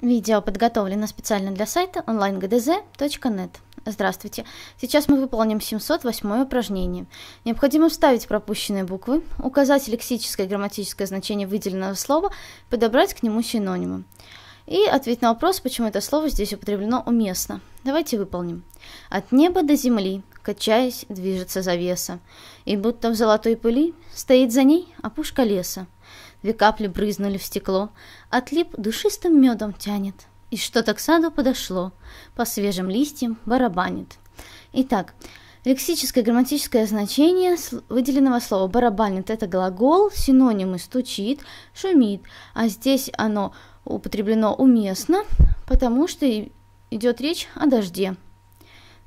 Видео подготовлено специально для сайта onlinegdz.net. Здравствуйте! Сейчас мы выполним 708 упражнение. Необходимо вставить пропущенные буквы, указать лексическое и грамматическое значение выделенного слова, подобрать к нему синонимы. И ответить на вопрос, почему это слово здесь употреблено уместно. Давайте выполним. От неба до земли, качаясь, движется завеса, и будто в золотой пыли стоит за ней опушка леса. Две капли брызнули в стекло, отлип душистым медом тянет. И что-то к саду подошло, по свежим листьям барабанит. Итак, лексическое грамматическое значение выделенного слова «барабанит» — это глагол, синонимы «стучит», «шумит», а здесь оно употреблено уместно, потому что идет речь о дожде.